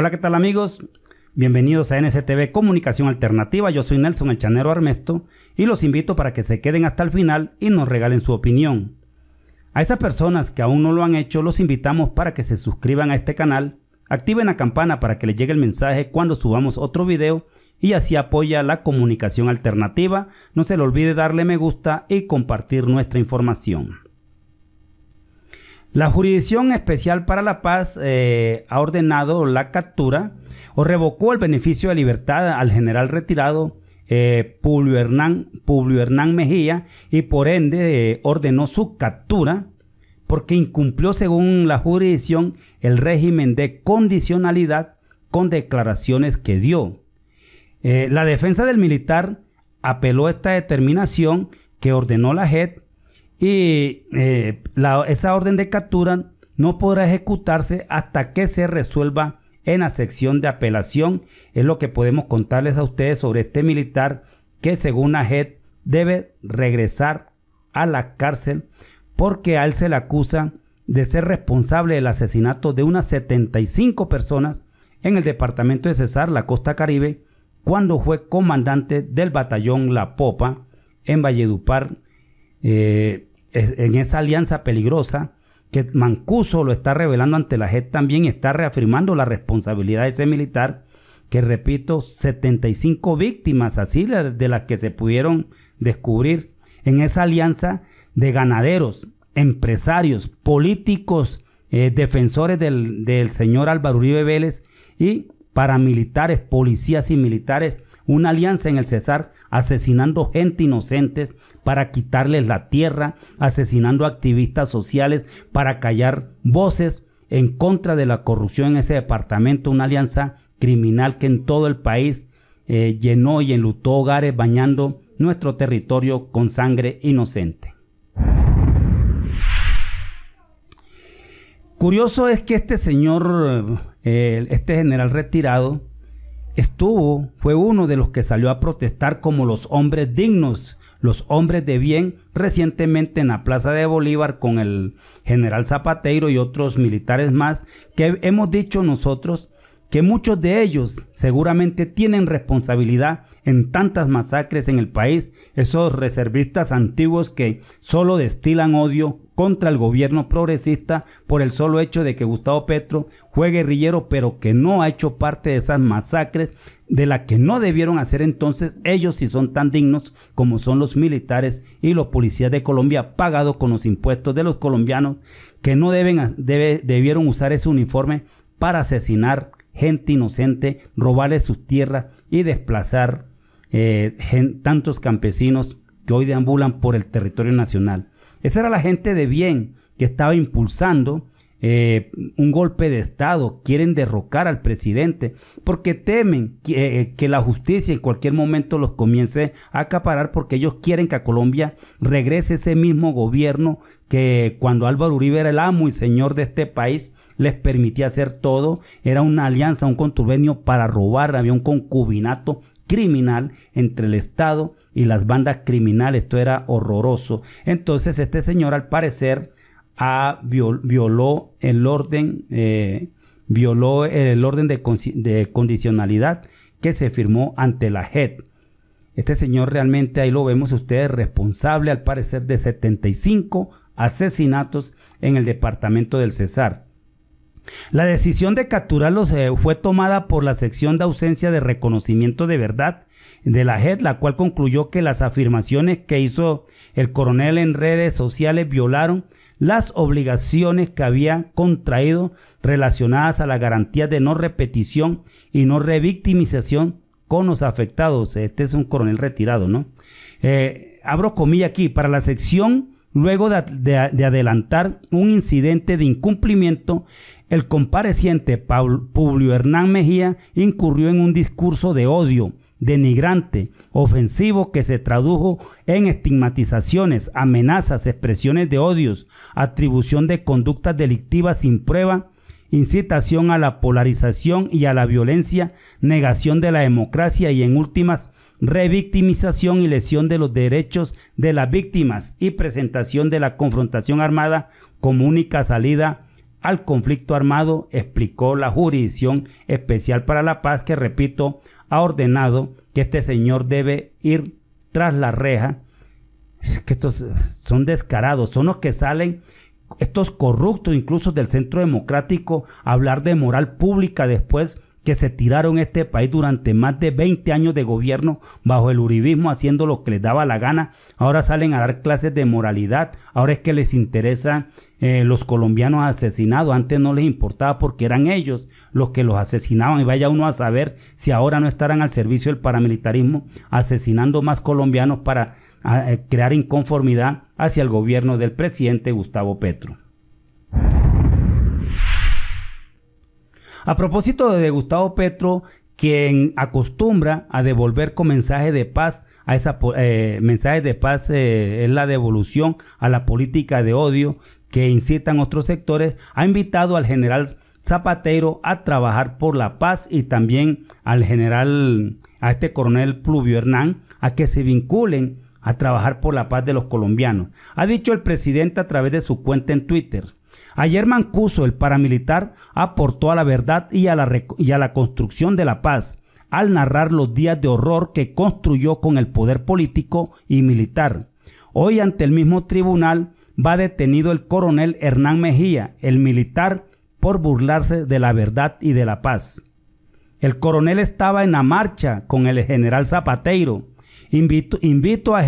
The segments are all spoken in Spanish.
Hola, ¿qué tal amigos? Bienvenidos a NCTV Comunicación Alternativa. Yo soy Nelson El Chanero Armesto y los invito para que se queden hasta el final y nos regalen su opinión. A esas personas que aún no lo han hecho, los invitamos para que se suscriban a este canal, activen la campana para que les llegue el mensaje cuando subamos otro video y así apoya la comunicación alternativa. No se le olvide darle me gusta y compartir nuestra información. La Jurisdicción Especial para la Paz eh, ha ordenado la captura o revocó el beneficio de libertad al general retirado eh, Publio, Hernán, Hernán, Mejía y por ende eh, ordenó su captura porque incumplió según la jurisdicción el régimen de condicionalidad con declaraciones que dio. la defensa del militar apeló esta determinación que ordenó la jet. Y eh, esa orden de captura no podrá ejecutarse hasta que se resuelva en la sección de apelación. Es lo que podemos contarles a ustedes sobre este militar que según la JED debe regresar a la cárcel porque a él se le acusa de ser responsable del asesinato de unas 75 personas en el departamento de Cesar, la costa caribe, cuando fue comandante del batallón La Popa en Valledupar. Eh, en esa alianza peligrosa que Mancuso lo está revelando ante la JEP también está reafirmando la responsabilidad de ese militar que repito, 75 víctimas así de las que se pudieron descubrir en esa alianza de ganaderos, empresarios, políticos, eh, defensores del, del señor Álvaro Uribe Vélez y paramilitares, policías y militares una alianza en el Cesar, asesinando gente inocentes para quitarles la tierra, asesinando activistas sociales para callar voces en contra de la corrupción en ese departamento, una alianza criminal que en todo el país eh, llenó y enlutó hogares bañando nuestro territorio con sangre inocente. Curioso es que este señor, eh, este general retirado, estuvo, fue uno de los que salió a protestar como los hombres dignos, los hombres de bien, recientemente en la Plaza de Bolívar con el general Zapateiro y otros militares más, que hemos dicho nosotros que muchos de ellos seguramente tienen responsabilidad en tantas masacres en el país, esos reservistas antiguos que solo destilan odio contra el gobierno progresista por el solo hecho de que Gustavo Petro fue guerrillero pero que no ha hecho parte de esas masacres de las que no debieron hacer entonces ellos si son tan dignos como son los militares y los policías de Colombia pagados con los impuestos de los colombianos que no deben, debieron usar ese uniforme para asesinar gente inocente, robarles sus tierras y desplazar eh, tantos campesinos que hoy deambulan por el territorio nacional. Esa era la gente de bien que estaba impulsando eh, un golpe de Estado, quieren derrocar al presidente, porque temen eh, eh, que, la justicia en cualquier momento los comience a acaparar, porque ellos quieren que a Colombia regrese ese mismo gobierno que cuando Álvaro Uribe era el amo y señor de este país, les permitía hacer todo, era una alianza, un contubernio para robar, había un concubinato criminal entre el Estado y las bandas criminales, esto era horroroso. Entonces este señor al parecer violó el orden, eh, violó el orden de, de, condicionalidad que se firmó ante la JED. Este señor realmente, ahí lo vemos ustedes, responsable al parecer de 75 asesinatos en el departamento del Cesar. La decisión de capturarlos eh, fue tomada por la sección de ausencia de reconocimiento de verdad de la JED, la cual concluyó que las afirmaciones que hizo el coronel en redes sociales violaron las obligaciones que había contraído relacionadas a la garantía de no repetición y no revictimización con los afectados. Este es un coronel retirado, ¿no? Eh, abro comillas aquí, para la sección Luego de, adelantar un incidente de incumplimiento, el compareciente Publio Hernán Mejía incurrió en un discurso de odio, denigrante, ofensivo que se tradujo en estigmatizaciones, amenazas, expresiones de odios, atribución de conductas delictivas sin prueba incitación a la polarización y a la violencia, negación de la democracia y en últimas, revictimización y lesión de los derechos de las víctimas y presentación de la confrontación armada como única salida al conflicto armado, explicó la Jurisdicción Especial para la Paz que, repito, ha ordenado que este señor debe ir tras la reja. Es que estos son descarados, son los que salen estos corruptos incluso del centro democrático hablar de moral pública después que se tiraron este país durante más de 20 años de gobierno bajo el uribismo haciendo lo que les daba la gana. Ahora salen a dar clases de moralidad. Ahora es que les interesa eh, los colombianos asesinados. Antes no les importaba porque eran ellos los que los asesinaban. Y vaya uno a saber si ahora no estarán al servicio del paramilitarismo asesinando más colombianos para ah, eh, crear inconformidad hacia el gobierno del presidente Gustavo Petro. A propósito de Gustavo Petro, quien acostumbra a devolver con mensaje de paz, a esa eh, de paz en eh, es la devolución a la política de odio que incitan otros sectores, ha invitado al general Zapatero a trabajar por la paz y también al general, a este coronel Pluvio Hernán, a que se vinculen a trabajar por la paz de los colombianos. Ha dicho el presidente a través de su cuenta en Twitter. Ayer Mancuso, el paramilitar, aportó a la verdad y a la, construcción de la paz al narrar los días de horror que construyó con el poder político y militar. Hoy ante el mismo tribunal va detenido el coronel Hernán Mejía, el militar, por burlarse de la verdad y de la paz. El coronel estaba en la marcha con el general Zapateiro. Invito, a,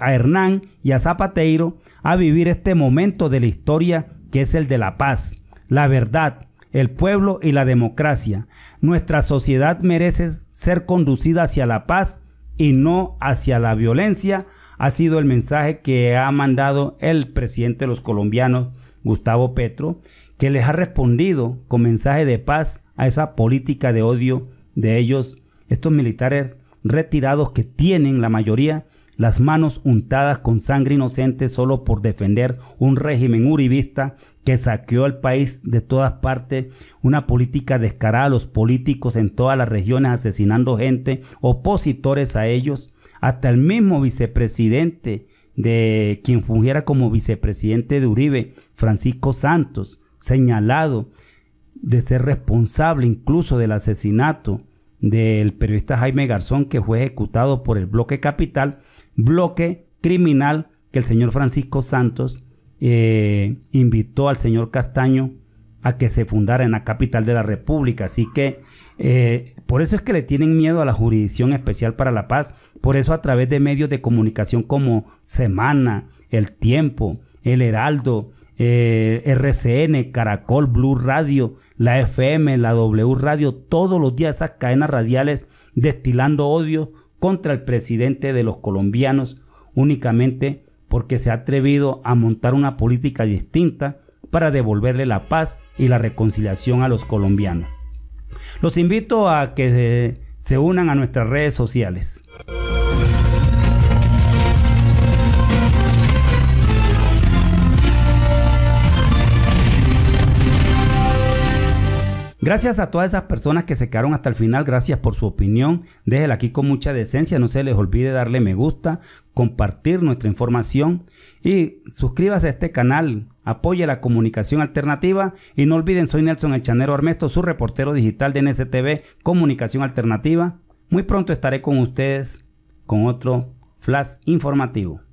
a Hernán y a Zapateiro a vivir este momento de la historia que es el de la paz, la verdad, el pueblo y la democracia. Nuestra sociedad merece ser conducida hacia la paz y no hacia la violencia, ha sido el mensaje que ha mandado el presidente de los colombianos, Gustavo Petro, que les ha respondido con mensaje de paz a esa política de odio de ellos, estos militares retirados que tienen la mayoría las manos untadas con sangre inocente solo por defender un régimen uribista que saqueó al país de todas partes, una política descarada a los políticos en todas las regiones asesinando gente, opositores a ellos, hasta el mismo vicepresidente de quien fungiera como vicepresidente de Uribe, Francisco Santos, señalado de ser responsable incluso del asesinato del periodista Jaime Garzón, que fue ejecutado por el bloque capital, bloque criminal que el señor Francisco Santos eh, invitó al señor Castaño a que se fundara en la capital de la República. Así que eh, por eso es que le tienen miedo a la Jurisdicción Especial para la Paz. Por eso a través de medios de comunicación como Semana, El Tiempo, El Heraldo, eh, RCN, Caracol, Blue Radio, la FM, la W Radio, todos los días esas cadenas radiales destilando odio contra el presidente de los colombianos únicamente porque se ha atrevido a montar una política distinta para devolverle la paz y la reconciliación a los colombianos. Los invito a que se unan a nuestras redes sociales. Gracias a todas esas personas que se quedaron hasta el final, gracias por su opinión. Déjela aquí con mucha decencia, no se les olvide darle me gusta, compartir nuestra información y suscríbase a este canal, apoye la comunicación alternativa y no olviden, soy Nelson El Armesto, su reportero digital de NSTV Comunicación Alternativa. Muy pronto estaré con ustedes con otro flash informativo.